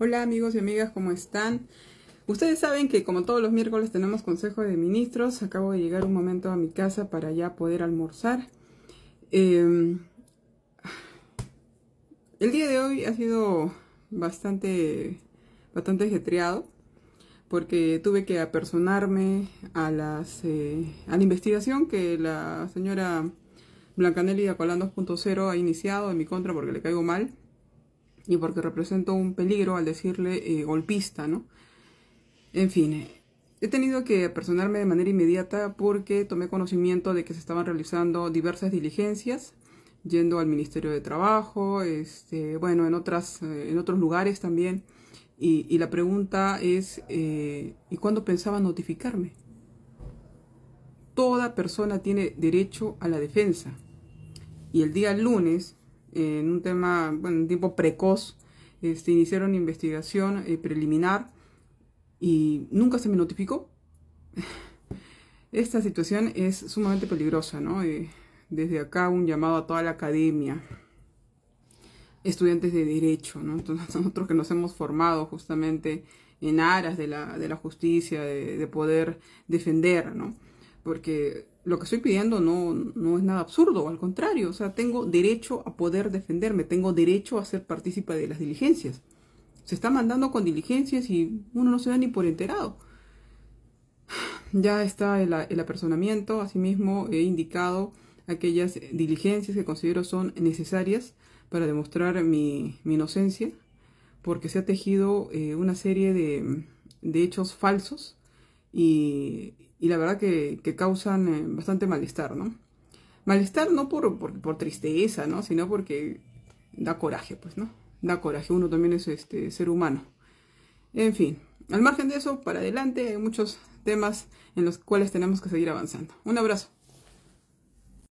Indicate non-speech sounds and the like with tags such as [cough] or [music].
Hola amigos y amigas, ¿cómo están? Ustedes saben que como todos los miércoles tenemos consejo de ministros, acabo de llegar un momento a mi casa para ya poder almorzar. Em, el día de hoy ha sido bastante, bastante ajetreado porque tuve que apersonarme a, las, eh, a la investigación que la señora Blancanelli Acolán 2.0 ha iniciado en mi contra porque le caigo mal y porque represento un peligro al decirle eh, golpista, ¿no? En fin, eh, he tenido que personarme de manera inmediata porque tomé conocimiento de que se estaban realizando diversas diligencias, yendo al Ministerio de Trabajo, este, bueno, en, otras, eh, en otros lugares también. Y, la pregunta es, ¿y cuándo pensaba notificarme? Toda persona tiene derecho a la defensa. Y el día lunes en un tema, bueno, un tiempo precoz. Este, iniciaron investigación eh, preliminar y nunca se me notificó. [laughs] Esta situación es sumamente peligrosa, ¿no? Eh, desde acá un llamado a toda la academia, estudiantes de derecho, ¿no? Entonces [laughs] nosotros que nos hemos formado justamente en aras de la, justicia, de poder defender, ¿no? porque lo que estoy pidiendo no, es nada absurdo, al contrario, o sea, tengo derecho a poder defenderme, tengo derecho a ser partícipe de las diligencias. Se está mandando con diligencias y uno no se da ni por enterado. [sighs] Ya está el, el apersonamiento, asimismo he indicado aquellas diligencias que considero son necesarias para demostrar mi, inocencia, porque se ha tejido eh, una serie de, de hechos falsos y, y la verdad que, causan eh, bastante malestar, ¿no? Malestar no por, por, por, tristeza, ¿no? Sino porque da coraje, pues, ¿no? Da coraje, uno también es este, ser humano. En fin, al margen de eso, para adelante hay muchos temas en los cuales tenemos que seguir avanzando. Un abrazo.